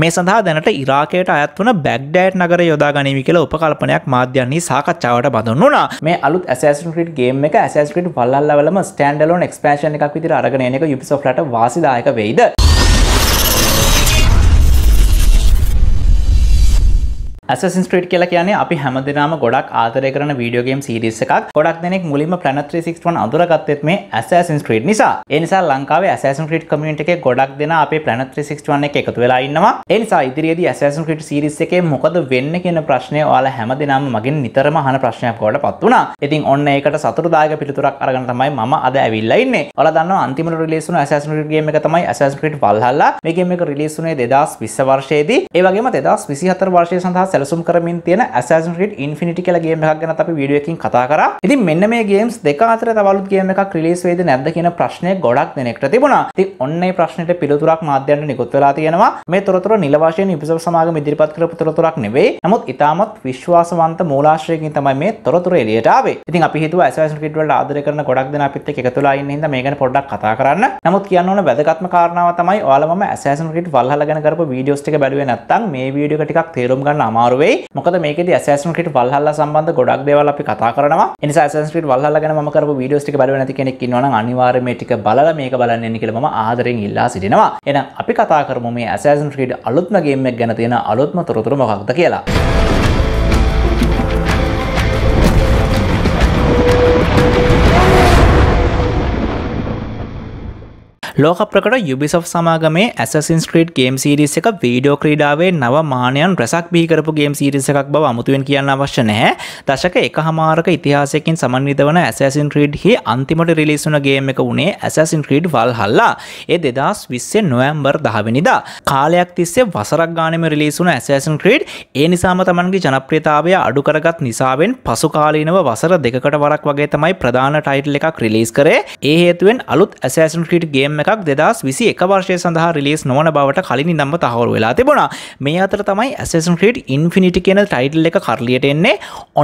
මේ සඳහා දැනට ඉරාකයට අයත් වන බැක්්ඩෑට් නගර යොදා ගනිමි කියල උපකල්පනයක් මාධ්‍යන්නේ සාකච්ඡාවට බඳන්න වනා මේ අලුත් ඇසස්කට ගේම එක ඇස්කට පල්ලවලම ස්ටන්ඩලෝන් එක්ස්පේෂන එකක් විදිර අරගෙන එක යුපිසෝ්ලට වාසිදායක වෙයිද. ඇසන් ක්‍රට් කියලා කියන්නේ අපි හැමදිනම ගොඩක් ආදරය කරන වීඩියෝගේම් සිරිස් එකක් ගොඩක් දෙනෙක් මුලින්ම ප්‍රැනත්‍රීසික්වන් අදුරගත්තෙත් මේ ඇසන් ක්‍රට් නිසා එනිසා ලංකාව ඇසන් ක්‍රට් කමියට එක ගොඩක් දෙෙන අප ප්‍රැනත්‍රීසික්වන් එක එකතු වෙලා ඉන්නවා එනිසා ඉදිරියේදී ඇසන් ක්‍රට් සිරිස් එක මොකද වෙන්න කියන ප්‍රශ්නය යාල හැමදිනම මගින් නිතරම හන ප්‍රශ්නයක් ගොඩ පත් වුණා ඉතින් ඔන්න ඒකට සතුරදායක පිළිතුරක් අරගෙන තමයි මම අද ඇවිල්ලා ඉන්නේ ඔයාලා දන්නවා අන්තිම රිලීස් වුණු ඇසන් ක්‍රට් ගේම් එක තමයි ඇසන් ක්‍රට් වල්හල්ලා මේ ගේම් එක රිලීස් වුණේ 2020 වර්ෂයේදී ඒ වගේම 2024 වර්ෂය සඳහා සැලසුම් කරමින් තියෙන Assassin's Creed Infinity කියලා ගේම් එකක් ගැන අපි වීඩියෝ එකකින් කතා කරා. ඉතින් මෙන්න මේ ගේම්ස් දෙක අතර තවලුත් ගේම් එකක් රිලීස් වෙයිද නැද්ද කියන ප්‍රශ්නය ගොඩක් දෙනෙක්ට තිබුණා. ඉතින් ඔන්න ඒ ප්‍රශ්නෙට පිළිතුරක් මාධ්‍යයන්ට නිකුත් වෙලා තියෙනවා. මේ තොරතුරු නිල වශයෙන් Ubisoft සමාගම ඉදිරිපත් කරපු තොරතුරක් නෙවෙයි. නමුත් ඉතාමත් විශ්වාසවන්ත මූලාශ්‍රයකින් තමයි මේ තොරතුරු එළියට ආවේ. ඉතින් අපි හිතුවා Assassin's Creed වලට ආදරය කරන ගොඩක් දෙනා අපිත් එක්ක එකතුලා ඉන්න හින්දා මේ ගැන පොඩ්ඩක් කතා කරන්න. නමුත් කියන්න ඕන වැදගත්ම කාරණාව තමයි ඔයාලා මම Assassin's Creed Valhalla ගැන කරපු වීඩියෝස් ටික බැලුවේ නැත්නම් මේ වීඩියෝ එක ටිකක් තේරුම් ගන්න අමාරු අමාරුවයි මොකද මේක ඇසස්කට වල්හල්ල සම්බන්ධ ගොඩක් දේවල් අපි කතා කරනවා එනිසා ඇසස්කට වල්හල්ලගෙන මම කරපු වීඩියෝස් ටික බලුවේ නැති කෙනෙක් ඉන්නවනම් අනිවාර්යයෙන්ම මේ ටික බලලා මේක බලන්න එන්න කියලා මම ආදරෙන් ඉල්ලා සිටිනවා එහෙනම් අපි කතා කරමු මේ ඇසස්න් ක්‍රීඩ් අලුත්ම ගේම් එක ගැන තියෙන අලුත්ම තොරතුරු මොකක්ද කියලා ලෝක ප්‍රකට යුබිසොෆ් සමාගමේ ඇසසින් ස්ක්‍රීට් ගේම් සිරිස් එක වීඩියෝ ක්‍රීඩාවේ නව මානයන් රැසක් බිහිකරපු ගේම් සිරිස් එකක් බව අමුතුවෙන් කියන්න අවශ්‍ය නැහැ දශක එක හමාරක ඉතිහාසයකින් සමන්විත වන ඇසසින් ක්‍රීඩ් හි අන්තිමට රිලිස් වන ගේම් එක වුණේ ඇසසින් ක්‍රීඩ් වල් හල්ලා ඒ දෙදස් විස්සේ නොවම්බර් දහවෙනිදා කාලයක් තිස්සේ වසරක් ගානම රිලිසුන ඇසසන් ක්‍රීඩ් ඒ නිසාම තමන්ගේ ජනප්‍රතාවය අඩුකරගත් නිසාවෙන් පසුකාලීනව වසර දෙකට වරක් වගේ තමයි ප්‍රධාන ටයිටල් එකක් රිලිස් කරේ ඒ හේතුවෙන් අලුත් ඇසසන් ක්‍රීඩ් ගේම් එකක් දෙදස් විසි එක වර්ෂය සඳහා රිලේස් නොවන බවට කලින් ඉඳම්ම තහවුරු වෙලා තිබුණා මේ අතර තමයි ඇසන් ක්‍රට ඉන්ෆිනිටි කියන ටයිටල් එක කරලියට එන්නේ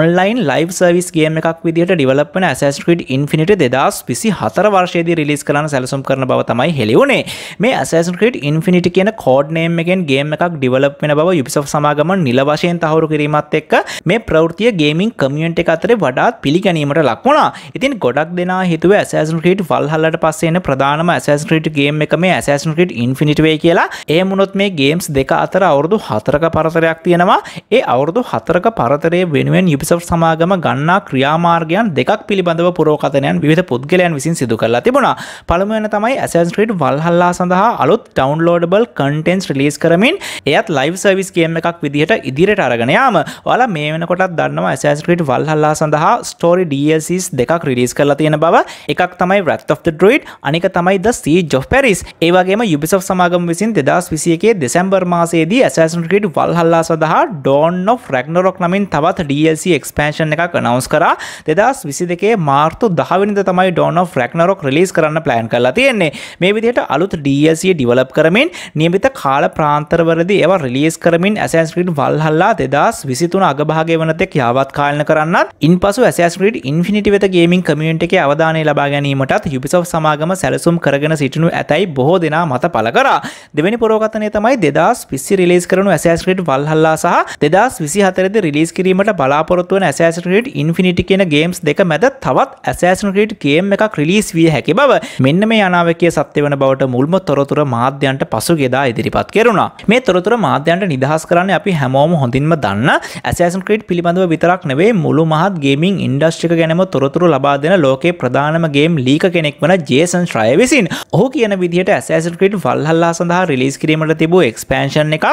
ඔන්ලයින් ලයිව් සර්විස් ගේම එකක් විදිට ඩිවලපන ඇසස්ක්‍රඩ් ඉන්ෆිනිට දෙදස් විසි හතර වර්ෂයේද රිලිස් කරන සැලසුම් කරන බව තමයි හෙලිවුණේ මේ ඇසස්ක්‍රඩ් ඉන්ෆිනිට කියන කෝඩ්නේම් එකෙන් ගේම එකක් ඩිවලප් වෙන බව යුපිසෝ සමාගම නිල වශයෙන් තහවුරු කිරීමත් එක්ක මේ ප්‍රවෘතිය ගේමින් කමියන්ට එක අතරේ වඩාත් පිළිගැනීමට ලක්වුණා ඉතින් ගොඩක් දෙනා හිතුව ඇසස්ක්‍රඩ් වල්හල්ලට පස්සේන ප්‍රධානම ඇසස් ක්‍රීට් ගේම් එක මේ ඇසන් ක්‍රිට් ඉන්ෆිනිටවේ කියලා ඒ මුණොත් මේ ගේම්ස් දෙක අතර අවුරදු හතරක පරතරයක් තියෙනවා ඒ අවුරදු හතරක පරතරය වෙනුවෙන් යුපිසප් සමාගම ගන්නා ක්‍රියාමාර්ගයන් දෙකක් පිළිබඳව පුරෝකතනයන් විධ පුද්ගලයන් විසින් සිදු කරලා තිබුණා පළමුවන තමයි ඇසන් ක්‍රීට් වල්හල්ලා සඳහා අලුත් ටවන්ලෝඩබල් කටෙන්ස් රිලිස් කරමින් එයත් ලයිව් සවිස් ගේම් එකක් විදිහට ඉදිරියට අරගෙනයාම ඔයාලා මේ වෙනකොටත් දන්නවා ඇසස්ක්‍රීට් වල්හල්ලා සඳහා ස්ටෝරි ඩසිස් දෙකක් රිලිස් කරලා තියෙන බව එකක් තමයි රත් of the ඩ්‍රයිඩ් අනික තමයි ද සී සී ජො පැරිස් ඒවගේම යුබිසෝ සමාගම විසින් දෙදස් විසියකේ දෙසැම්බර් මාසේදී ඇසන් ක්‍රට වල් හල්ලා සඳහා ඩෝන් නො ්‍රක්නරොක් නමින් තවත් DLC එක්ස්පේෂන් එක නවස් කර දෙදස් විසි දෙකේ මාර්තු දහවිනිද තමයි ඩෝන ්‍රක්නරොක් රිලිස් කරන්න ප්ලෑන් කරලා තියෙන්නේ මේ විදියට අලුත් DLC ඩිවලප් කරමින් නියමිත කාල ප්‍රාන්තරවරදි ඒව රිලියස් කරමින් ඇසන්ස්ක්‍රීට් වල් හල්ලා දෙදස් විසිතුන අගභාගය වනතෙක් යාවත් කාලන කරන්න ඉන් පසු ඇසස්ක්‍රීට් ඉන්ෆිනිටි වෙත ගේමින් කමියන්ට එක අවධානය ලබා ගැනීමටත් යුපිසව් සමාගම සැලසුම් කරගෙන සිට සිටිනු ඇතැයි බොහෝ දෙනා මත පල කරා දෙවැනි පොරෝගතනය තමයි දෙදස් පිස්සි රිලස් කරනු ඇසස්ක්‍රට් වල්හල්ලා සහ දෙදස් විසි හතරද රිලිස් කිරීමට බලාපොරොත්තුවන ඇසස්ක්‍රට් ඉන්ෆිනිටි කියෙන ගේම්ස් දෙක මැද තවත් ඇසස්නකට් ගේම් එකක් රිලිස් විය හැකි බව මෙන්න මේ අනාවකය සත්‍ය වන බවට මුල්ම තොරතුර මාධ්‍යන්ට පසු ගෙදා ඉදිරිපත් කෙරුණා මේ තොරතුර මාධ්‍යන්ට නිදහස් කරන්න අපි හැමෝම හොඳින්ම දන්න ඇසන් ක්‍රට් පිළිබඳව විතරක් නෙවේ මුළු මහත් ගේමින් ඉන්ඩස්ට්‍රික ගැනම තොරතුරු ලබා දෙන ලෝකේ ප්‍රධානම ගේම් ලීක කෙනෙක් වන ජේසන් ශ්‍රය විසින් ඔහු කියන විදිට ඇසට ක්‍රට ෆල්හල්ලා සඳහා රිලිස් කිරීමට තිබූ එක්ස්පේන්ෂන් එකක්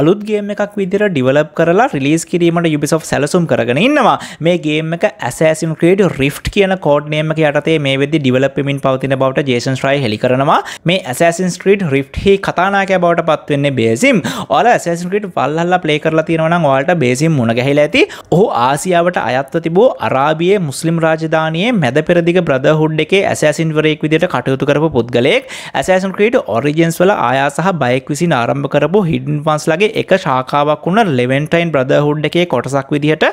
අලුත්ගේම එකක් විදිර ඩිවලප් කරලා රිලිස් කිරීමට යුබිසෝ සැලසුම් කරගෙන ඉන්නවා මේ ගේම එක ඇසසින් ක්‍රේඩ රිෆ් කියන කෝඩ්නේම යටතේ මේ වෙදදි ඩිවලපමින් පවතින බවට ජේසන් ්‍රයි හෙළි කරනවා මේ ඇසසින් ක්‍රට රිප් හි කතානාකය බවට පත්වෙන්නේ බේසිම් ඔල ඇසන්ක්‍රට පල්හල්ල පලේ කරලා තියෙනවනම් වාට බේසිම් මුණ ගැහිල ඇති ඔහු ආසියාවට අයත්ව තිබූ අරාබිය මුස්ලිම් රාජධානයේ මැද පෙරදිග බ්‍රදහුඩ් එකේ ඇසසින්වරයෙක් විදිට කටයුතු කරපු පුද්ගල පුද්ගලෙක් ඇසෑසන් ක්‍රීට ඔරිජන්ස් වල ආයා සහ බයික් විසින් ආරම්භ කරපු හිඩන් වන්ස් ලගේ එක ශාකාවක් වුණ ලෙවෙන්ටයින් බ්‍රදහුඩ් එකේ කොටසක් විදිහට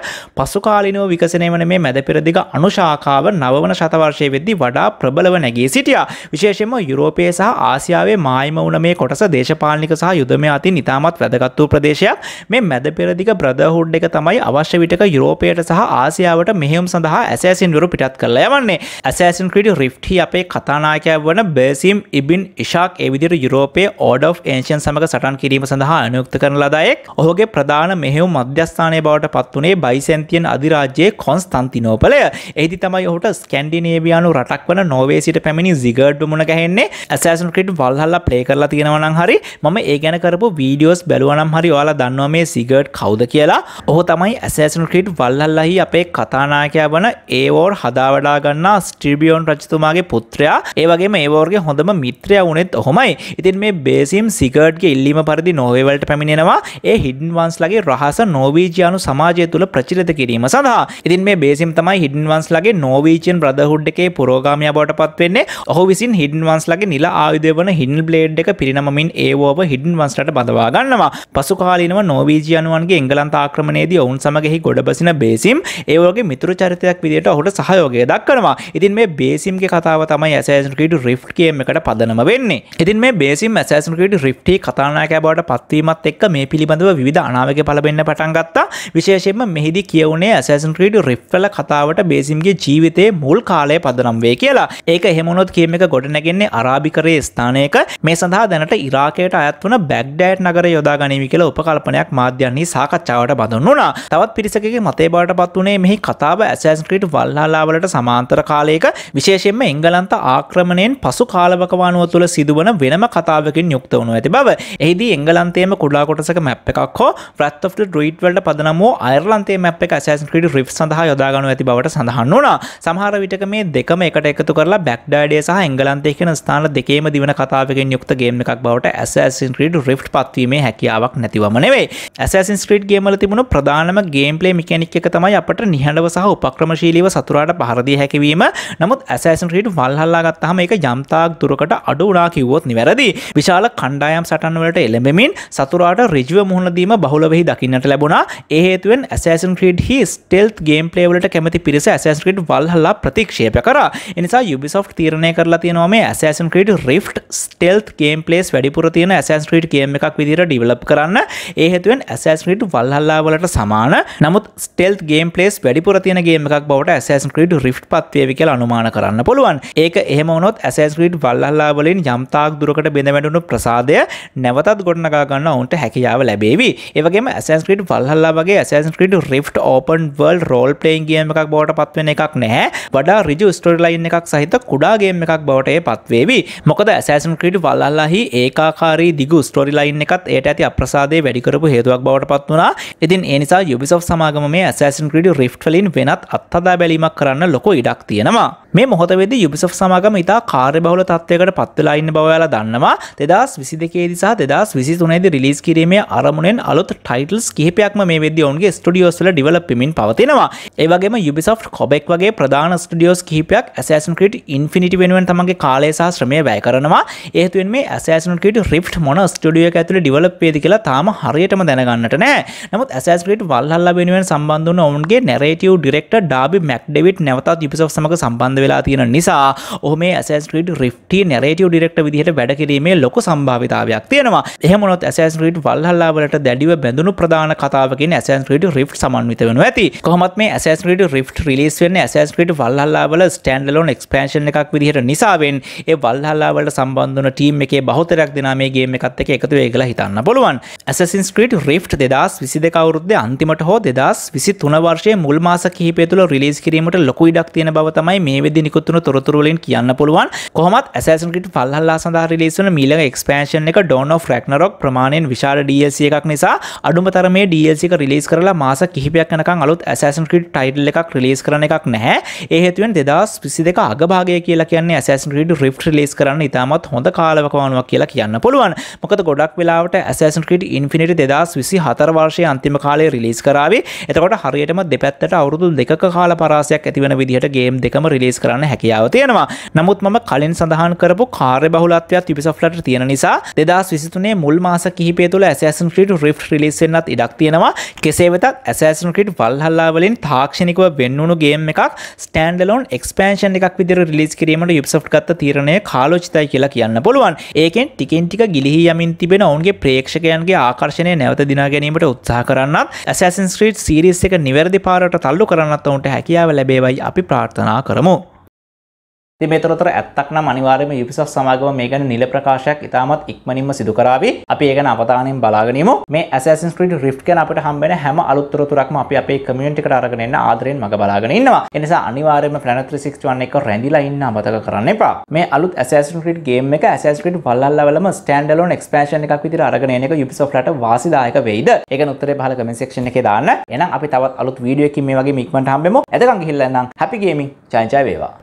පසුකාලිනෝ විකසනය වන මේ මැද පෙරදිග අනුශාකාව නවන ශතවර්ශය වෙද්දි වඩා ප්‍රබලව නැගී සිටියා විශේෂම යුරෝපය සහ ආසියාවේ මායිම වුණ මේ කොටස දේශපාලික සහ යුදමය අති නිතාමත් වැදගත් වූ ප්‍රදේශයක් මේ මැද පෙරදිග බ්‍රදහුඩ් එක තමයි අවශ්‍ය විටක යුරෝපයට සහ ආසියාවට මෙහෙම් සඳහා ඇසෑසින් යුරු පිටත් කරලා යවන්නේ ඇසෑසින් ක්‍රඩ රිෆ්ටි අපේ කතානායකයක් වන බෙල් සැලසීම් ඉබින් ඉශාක් එවිදිර යුරෝපය ෝඩ ඒන්ෂන් සමඟ සටන් කිරීම සඳහා අනයුක්ත කරන ලදායෙක් ඔහුගේ ප්‍රධාන මෙහෙවම් මධ්‍යස්ථානය බවට පත්වනේ බයිසැන්තියන් අධිරාජ්‍යයේ කොන්ස් තන්තිනෝපලය එහිදි තමයි ඔහුට ස්කැන්ඩිනේවියානු රටක් වන නොවේ සිට පැමිණි සිගඩ් මුණ ගැහෙන්නේ ඇසන් ක්‍රට් වල්හල්ල ප්ලේ කරලා තියෙනවනම් හරි මම ඒ ගැන කරපු වීඩියෝස් බැලුවනම් හරි ඔයාලා දන්නවා මේ සිගඩ් කවුද කියලා ඔහු තමයි ඇසන් ක්‍රට් වල්හල්ලහි අපේ කතානායකයා වන ඒවෝර් හදාවඩා ගන්නා ස්ට්‍රිබියෝන් රජතුමාගේ පුත්‍රයා ඒවගේ ඒවෝර්ගේ හොඳම මිත්‍රය වුනෙත් ඔහොමයි ඉතින් මේ බේසිම් සිකට්ගේ ඉල්ලීම පරිදි නොවේවලට පැමිණෙනවා ඒ හිඩන්වන්ස්ලගේ රහස නෝවීජයානු සමාජය තුළ ප්‍රචිලත කිරීම සඳහා ඉතින් මේ බේසිම් තමයි හිඩන්වන්ස්ලගේ නෝවීචයන් බ්‍රදහුඩ් එකේ පුරෝගාමය බවට පත්වෙන්නේ ඔහු විසින් හිඩන්වන්ස්ලගේ නිල ආයුදය වන හින් බ්ලේඩ් එක පිරිනමින් ඒවෝව හිඩන්වන්ස්ලට බඳවා ගන්නවා පසු කාලීනව නෝවීජයනුවන්ගේ එංගලන්ත ආක්‍රමණයේදී ඔවුන් සමගෙහි ගොඩබසින බේසිම් ඒවගේ මිතුර චරිතයක් විදියට ඔහුට සහයෝගය දක්වනවා ඉතින් මේ බේසිම්ගේ කතාව තමයි ඇසෑන් ක්‍රීඩ රිෆ් කිය ගේම් එකට පදනම වෙන්නේ ඉතින් මේ බේසි මැසෑසන්කට රිප්ටි කතානාකෑබවට පත්වීමත් එක් මේ පිළිබඳව විධ අනාවක පලබෙන්න්න පටන්ගත්තා විශේෂෙන්ම මෙහිදි කියවුණේ ඇසන්ක්‍රීඩ රිප්ල කතාවට බේසිම්ගේ ජීවිතය මුල් කාලය පදනම් වේ කියලා ඒක හෙමුණොත් කියම එක ගොඩනැගෙන්නේ අරාභිකරයේ ස්ථානයක මේ සඳහා දැනට ඉරාකයට අයත් වන බැක්්ඩෑට් නගර යොදා ගනිවි කියලා උපකල්පනයක් මාධ්‍යන්නේ සාකච්ඡාවට බඳන්න වුණා තවත් පිරිසකගේ මතේ බාට පත් වුණේ මෙහි කතාව ඇසන්ක්‍රීට් වල්හලාවලට සමාන්තර කාලයක විශේෂෙන්ම එංගලන්ත ආක්‍රමණයෙන් පසු කා කාලවකවානුව තුළ සිදුවන වෙනම කතාවකින් යුක්ත වනු ඇති බව එහිදී එංගලන්තේම කුඩා කොටසක මැප් එකක් හෝ ප්‍රත් of ඩ්‍රයිට් වලට පදනමෝ අයර්ලන්තේ මැප් එක ඇසන් ක්‍රඩ රිප් සඳහා යොදාගනු ඇති බවට සඳහන් වුණා සමහර විටක මේ දෙකම එකට එකතු කරලා බැක්ඩඩේ සහ එංගලන්තය කියන ස්ථාන දෙකේම දිවන කතාවකින් යුක්ත ගේම් එකක් බවට ඇසන් ක්‍රඩ රිප් පත්වීමේ හැකියාවක් නැතිවම නෙවේ ඇසන් ක්‍රඩ් ගේමල තිබුණු ප්‍රධානම ගේම්පලේ මිකැනික් එක තමයි අපට නිහඬව සහ උපක්‍රමශීලීව සතුරාට පහරදී හැකිවීම නමුත් ඇසන් ක්‍රඩ් වල්හල්ලා ගත්තහම එක යම්තා දුරකට අඩු වනා කිවොත් නිවැරදි විශාල කණ්ඩායම් සටන් වලට එළඹෙමින් සතුරාට රිජුව මුහුණදීම බහුලවෙහි දකින්නට ලැබුණා ඒහේතුවෙන් ඇසන් ක්‍රඩ් හි ස්ටෙල්ත් ගේම් පලේවලට කැමති පිරිස ඇසස් ක්‍රඩ් වල්හල්ලා ප්‍රතික්ෂේප කර එනිසා යුබිසොෆ් තීරණය කරලා තියෙනවා මේ ඇසන් ක්‍රඩ් රිෆ් ස්ටෙල්ත් ගේම් පලේස් වැඩිපුර තියෙන ඇසන් ක්‍රඩ් ගේම් එකක් විදිර ඩිවලප් කරන්න ඒහතුවෙන් ඇසස් ක්‍රඩ් වල්හල්ලා වලට සමාන නමුත් ස්ටෙල්ත් ගේම් පලේස් වැඩිපුර තියෙන ගේම එකක් බවට ඇසන් ක්‍රඩ් රිෆ් පත්වේවි කියලා අනුමාන කරන්න පුළුවන් ඒක එහෙමනොත් ඇසස් ක්‍රඩ් වල්ලල්ලා වලින් යම්තාක් දුරකට බෙඳ වැඩුණු ප්‍රසාදය නැවතත් ගොඩනගා ගන්න ඔවුන්ට හැකියාව ලැබේවි. ඒවගේම Assassin's Creed Valhalla වගේ Assassin's Creed Rift Open World Role Playing game එකක් බවට පත්වෙන එකක් නැහැ. වඩා ඍජු ස්ටෝරි ලයින් එකක් සහිත කුඩා ගේම් එකක් බවට ඒ පත්වේවි. මොකද Assassin's Creed Valhallaහි ඒකාකාරී දිගු ස්ටෝරි ලයින් එකත් ඒට ඇති අප්‍රසාදය වැඩි කරපු හේතුවක් බවට පත් වුණා. ඉතින් ඒ නිසා Ubisoft සමාගම මේ Assassin's Creed Rift වලින් වෙනත් අත්හදා බැලීමක් කරන්න ලොකු ඉඩක් තියෙනවා. මේ මොහොතවෙද යුබිසොෆ් සමාගම ඉතා කාර්ය බහුල තත්වයකට පත්වෙලා ඉන්න බවයාලා දන්නවා දෙදස් විසි දෙකේදි සහ දෙදස් විසි තුනේද රිලිස් කිරීමේ අරමුණෙන් අලුත් ටයිටල්ස් කිහිපයක්ම මේ වෙද ඔන්ගේ ස්ටඩියෝස්ල ඩිවලපිමින් පවතිනවා ඒවගේම යුබිසොෆ් කොබෙක් වගේ ප්‍රධාන ස්ටඩියෝස් කිහිපයක් ඇසන් කට ඉන්ෆිනිට වෙනුවෙන් තමගේ කාලය සහ ශ්‍රමය වැය කරනවා ඒතුවෙන් මේ ඇසන් කට රිප් මොන ස්ටඩිය ඇතුළ ඩිවලපේද කියලා තාම හරියටම දැනගන්නට නෑ නමුත් ඇසස්කට වල්හල්ල වෙනුවෙන් සම්බන්ධ ඔවන්ගේ නැරේටව ඩිරෙක්ට ඩාබි මැක් ඩෙවිට් නැවතත් යුපිසොෆ් සමඟ සම්බන්ධ වෙලා තියෙන නිසා ඔහු මේ ඇසස් ක්‍රීඩ් රිෆ්ටි නැරේටව ඩිරෙක්ට විදිහට වැඩකිරීමේ ලොක සම්භාවිතාවයක් තියෙනවා එහමොත් ඇසස් රීඩ් වල්හල්ලාවලට දැඩිව බැඳුණු ප්‍රධාන කතාවකින් ඇසන් රීඩ් රිෆ් සමන්විත වෙන ඇති කොහොමත් මේ ඇසස් රීඩ් රිෆ් රිලිස් වෙන්න ඇසස් ක්‍රීඩ් වල්හල්ලාවල ස්ටන්ඩලෝන් එක්ස්පේන්ෂන් එකක් විදිහට නිසාවෙන් ඒ වල්හල්ලාවලට සම්බන්ධන ටීම් එකේ බහතරක් දෙනා මේ ගේම එකත් එක එකතු ඒගලා හිතන්න පුළුවන් ඇසසින් ක්‍රීඩ් රිෆ් දෙදස් විසි දෙකවුරුද්ද අන්තිමට හෝ දෙදස් විසි තුන වර්ෂය මුල් මාස කිහිපය තුළ රිලිස් කිරීමට ලොකු ඉඩක් තියෙන බව තමයි මේ විදි නිකුත්තුන තොරතුරුවලින් කියන්න පුළුවන් කොමත් ඇසන්කට පල්හල්ලා සඳහා රිලේසන මීලඟ එක්ස්පේෂන් එක ඩොනෝ ්‍රක්නරොක් ප්‍රමාණයෙන් විශාල DLC එකක් නිසා අඩුම තරමේ DLC එක රිලේස් කරලා මාස කිහිපයක් යනකම් අලුත් ඇසන් ක්‍රිට් ටයිඩල් එකක් රිලේස් කරන එකක් නැහැ ඒහතුවෙන් දෙදස් පිසි දෙක අගභාගය කියලා කියන්නේ ඇසන් ක්‍රීඩ් රිප් රිලේස් කරන්න ඉතාමත් හොඳ කාලවකවානුවක් කියලා කියන්න පුළුවන් මොකද ගොඩක් වෙලාවට ඇසන් ක්‍රිට් ඉන්ෆිනිට දෙදස් විසි හතර වර්ෂය අන්තිම කාලය රිලේස් කරාවේ එතකොට හරියටම දෙපැත්තට අවුරුදු දෙක කාල පරාසයක් ඇතිවන විදිහට ගේම් දෙකම රිලේස් කරන්න හැකියාව තියෙනවා නමුත් මම කලින් සඳහන් කරපු කාර්ය බහුලත්වයක් යුපිසොෆ්ලට තියෙන නිසා දෙදස් විසිතුනේ මුල් මාස කිහිපේ තුළ ඇසන් ක්‍රිට රිප් රිලිස්සෙන්න්නත් ඉඩක් තියෙනවා කෙසේ වෙතත් ඇසන් ක්‍රිට් වල්හල්ලාවලින් තාක්ෂණිකව වෙන්නුණු ගේම් එකක් ස්ටන්ඩලෝන් එක්ස්පේන්ෂන් එකක් විදිර රිලිස් කිරීමට යුපසොට් ගත්ත තීරණය කාලෝචිතයි කියලා කියන්න පුළුවන් ඒකෙන් ටිකෙන් ටික ගිලිහි යමින් තිබෙන ඔවුන්ගේ ප්‍රේක්ෂකයන්ගේ ආකර්ශණය නැවත දිනා ගැනීමට උත්සාහ කරන්නත් ඇසන් ක්‍රීට් සිරිස් එක නිවැරදි පාරට තල්ලු කරන්නත් ඔවුන්ට හැකියාව ලැබේවයි අපි ප්‍රාර්ථනා කරමු. ඉතින් මේ තොරතුරු ඇත්තක් නම් අනිවාර්යයෙන්ම යුපිසොෆ් සමාගම මේ ගැන නිල ප්‍රකාශයක් ඉතාමත් ඉක්මනින්ම සිදු කරાવી. අපි ඒ ගැන අවධානයෙන් බලාගෙන ඉමු. මේ Assassin's Creed Rift ගැන අපිට හම්බෙන හැම අලුත් තොරතුරක්ම අපි අපේ community එකට අරගෙන එන්න ආදරෙන් මග බලාගෙන ඉන්නවා. ඒ නිසා අනිවාර්යයෙන්ම Planet 361 එක රැඳිලා ඉන්න අමතක කරන්න එපා. මේ අලුත් Assassin's Creed game එක Assassin's Creed Valhalla වලම standalone expansion එකක් විදිහට අරගෙන එන එක Ubisoft රට වාසිදායක වෙයිද? ඒක උත්තරේ පහල comment section එකේ දාන්න. එහෙනම් අපි තවත් අලුත් වීඩියෝ එකකින් මේ වගේ ඉක්මනට හම්බෙමු. එතකන් ගිහිල්ලා නම් happy gaming ජය ජය වේවා.